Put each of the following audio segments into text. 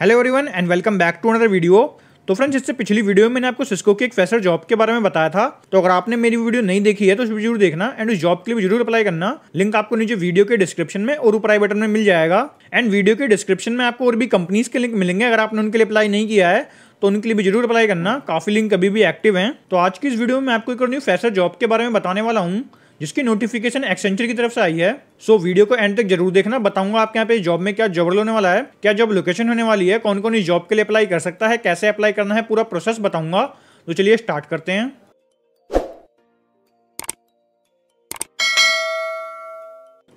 hello everyone and welcome back to another video तो friends इससे पिछली वीडियो में मैंने आपको सिस्को के एक फेसर जॉब के बारे में बताया था तो अगर आपने मेरी वीडियो नहीं देखी है तो उसमें जरूर देखना एंड उस जॉब के लिए भी जरूर अप्लाई करना लिंक आपको नीचे वीडियो के डिस्क्रिप्शन में और ऊपर आई बटन में मिल जाएगा एंड वीडियो के डिस्क्रिप्शन में आपको और भी कंपनीज के लिंक मिलेंगे अगर आपने उनके लिए अप्लाई नहीं किया है तो उनके लिए भी जरूर अप्लाई करना काफी लिंक अभी भी एक्टिव है तो आज की इस वीडियो में आपको एक न्यू फैसर जॉब के बारे में बताने वाला हूँ जिसकी नोटिफिकेशन एक्सेंचर की तरफ से आई है सो so, वीडियो को एंड तक जरूर देखना बताऊंगा आपके यहाँ पे जॉब में क्या जबरल होने वाला है क्या जॉब लोकेशन होने वाली है कौन कौन इस जॉब के लिए अप्लाई कर सकता है कैसे अप्लाई करना है पूरा प्रोसेस बताऊंगा तो चलिए स्टार्ट करते हैं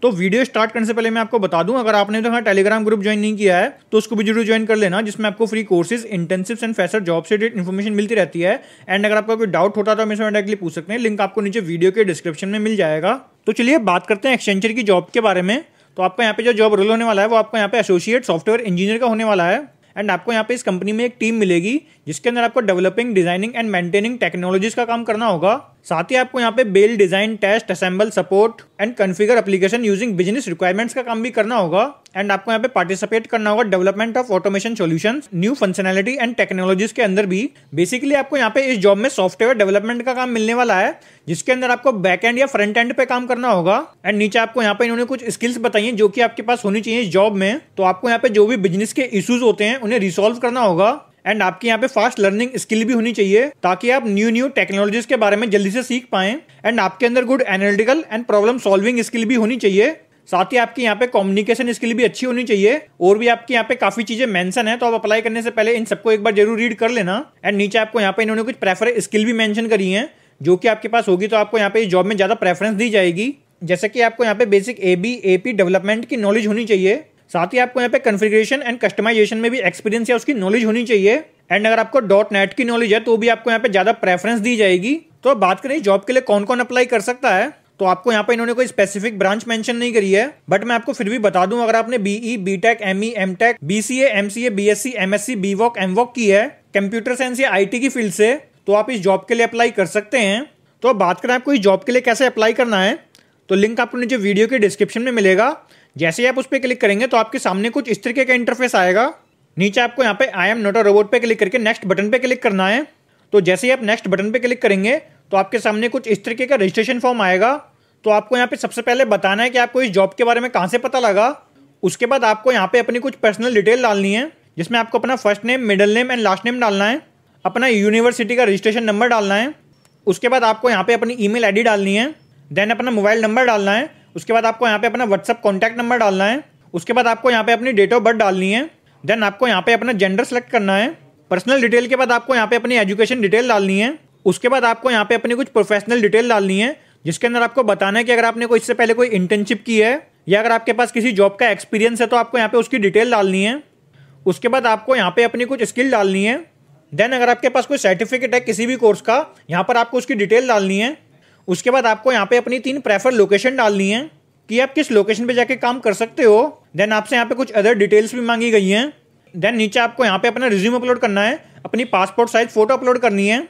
तो वीडियो स्टार्ट करने से पहले मैं आपको बता दूं अगर आपने तो हाँ टेलीग्राम ग्रुप ज्वाइन नहीं किया है तो उसको भी जरूर ज्वाइन कर लेना जिसमें आपको free courses intensive and fresher job से रिलेटेड इन्फॉर्मेशन मिलती रहती है एंड अगर आपका कोई डाउट होता है तो इसमें डायरेक्टली पूछ सकते हैं लिंक आपको नीचे वीडियो के डिस्क्रिप्शन में मिल जाएगा तो चलिए बात करते हैं एक्सटेंचर की जॉब के बारे में तो आपका यहाँ पे जो जॉब रोल होने वाला है वो आपका यहाँ पे एसोसिएट सॉफ्टवेयर इंजीनियर का होने वाला है एंड आपको यहाँ पे इस कंपनी में एक टीम मिलेगी जिसके अंदर आपको developing designing and maintaining technologies का काम करना होगा साथ ही आपको यहाँ पे build design test assemble support and configure application using business requirements का काम भी करना होगा एंड आपको यहाँ पे पार्टिसिपेट करना होगा development of automation solution new functionality and technologies के अंदर भी बेसिकली आपको यहाँ पे इस जॉब में सॉफ्टवेयर डेवलपमेंट का काम मिलने वाला है जिसके अंदर आपको बैक एंड या फ्रंट एंड पे काम करना होगा एंड नीचे आपको यहाँ पे इन्होंने कुछ स्किल्स बताई है जो की आपके पास होनी चाहिए इस जॉब में तो आपको यहाँ पे जो भी बिजनेस के इश्यूज होते हैं उन्हें रिसोल्व करना होगा एंड आपके यहाँ पे फास्ट लर्निंग स्किल भी होनी चाहिए ताकि आप न्यू न्यू टेक्नोलॉजीज के बारे में जल्दी से सीख पाए एंड आपके अंदर good analytical and problem solving skill भी होनी चाहिए साथ ही आपके यहाँ पे कम्युनिकेशन स्किल भी अच्छी होनी चाहिए और भी आपके यहाँ पे काफी चीजें मेंशन है तो आप अप्लाई करने से पहले इन सबको एक बार जरूर रीड कर लेना एंड नीचे आपको यहाँ पे इन्होंने कुछ प्रेफर स्किल भी मेंशन करी है जो कि आपके पास होगी तो आपको यहाँ पे इस जॉब में ज्यादा प्रेफरेंस दी जाएगी जैसे कि आपको यहाँ पे basic A B A P development की नॉलेज होनी चाहिए साथ ही आपको यहाँ पे कन्फिग्रेशन एंड कस्टमाइजेशन में भी एक्सपीरियंस या उसकी नॉलेज होनी चाहिए एंड अगर आपको डॉट नेट की नॉलेज है तो भी आपको यहाँ पे ज्यादा प्रेफरेंस दी जाएगी तो बात करें जॉब के लिए कौन कौन अप्लाई कर सकता है तो आपको यहाँ पे इन्होंने कोई स्पेसिफिक ब्रांच मेंशन नहीं करी है बट मैं आपको फिर भी बता दूं अगर आपने BE B tech M E M tech B C M C A B S C M S C B voc M voc की है कंप्यूटर साइंस या आई टी की फील्ड से तो आप इस जॉब के लिए अप्लाई कर सकते हैं तो बात करें आपको इस जॉब के लिए कैसे अप्लाई करना है तो लिंक आपको नीचे वीडियो के डिस्क्रिप्शन में मिलेगा जैसे ही आप उस पर क्लिक करेंगे तो आपके सामने कुछ इस तरीके का इंटरफेस आएगा नीचे आपको यहाँ पे I am not a robot पे क्लिक करके नेक्स्ट बटन पे क्लिक करना है तो जैसे ही आप नेक्स्ट बटन पे क्लिक करेंगे तो आपके सामने कुछ इस तरीके का रजिस्ट्रेशन तो तो फॉर्म आएगा तो आपको यहाँ पे सबसे पहले बताना है कि आपको इस जॉब के बारे में कहाँ से पता लगा उसके बाद आपको यहाँ पे अपनी कुछ पर्सनल डिटेल डालनी है जिसमें आपको अपना first name middle name and last name डालना है अपना यूनिवर्सिटी का रजिस्ट्रेशन नंबर डालना है उसके बाद आपको यहाँ पे अपनी ईमेल आईडी डालनी है देन अपना मोबाइल नंबर डालना है उसके बाद आपको यहाँ पे अपना व्हाट्सअप कॉन्टैक्ट नंबर डालना है उसके बाद आपको यहाँ पे अपनी डेट ऑफ बर्थ डालनी है देन आपको यहाँ पे अपना जेंडर सेलेक्ट करना है पर्सनल डिटेल के बाद आपको यहाँ पे अपनी एजुकेशन डिटेल डालनी है उसके बाद आपको यहाँ पे अपनी कुछ प्रोफेशनल डिटेल डालनी है जिसके अंदर आपको बताना है कि अगर आपने कोई इससे पहले कोई इंटर्नशिप की है या अगर आपके पास किसी जॉब का एक्सपीरियंस है तो आपको यहाँ पे उसकी डिटेल डालनी है उसके बाद आपको यहाँ पे अपनी कुछ स्किल डालनी है देन अगर आपके पास कोई सर्टिफिकेट है किसी भी कोर्स का यहाँ पर आपको उसकी डिटेल डालनी है उसके बाद आपको यहाँ पे अपनी तीन प्रेफर लोकेशन डालनी है कि आप किस लोकेशन पे जाके काम कर सकते हो देन आपसे यहाँ पे कुछ अदर डिटेल्स भी मांगी गई हैं देन नीचे आपको यहाँ पे अपना रिज्यूम अपलोड करना है अपनी पासपोर्ट साइज फोटो अपलोड करनी है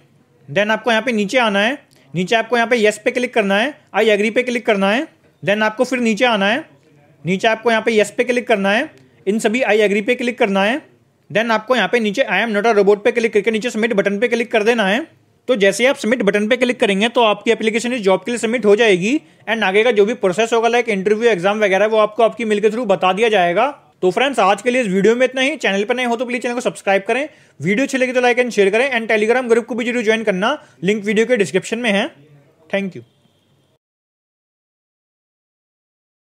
देन आपको यहाँ पे नीचे आना है नीचे आपको यहाँ पे येस पे क्लिक करना है आई एग्री पे क्लिक करना है देन आपको फिर नीचे आना है नीचे आपको यहाँ पे येस पे क्लिक करना है इन सभी आई एग्री पे क्लिक करना है देन आपको यहाँ पे नीचे I am not a robot पे क्लिक करके नीचे सबमिट बटन पे क्लिक कर देना है तो जैसे आप सबमिट बटन पे क्लिक करेंगे तो आपकी एप्लीकेशन इस जॉब के लिए सबमिट हो जाएगी एंड आगे का जो भी प्रोसेस होगा लाइक इंटरव्यू एग्जाम वगैरह वो आपको आपकी मिल के थ्रू बता दिया जाएगा तो फ्रेंड्स आज के लिए इस वीडियो में इतना ही चैनल पर नए हो तो प्लीज चैनल को सब्सक्राइब करें वीडियो अच्छी लगी तो लाइक एंड शेयर करें एंड टेलीग्राम ग्रुप को भी जरूर ज्वाइन करना लिंक वीडियो के डिस्क्रिप्शन में है थैंक यू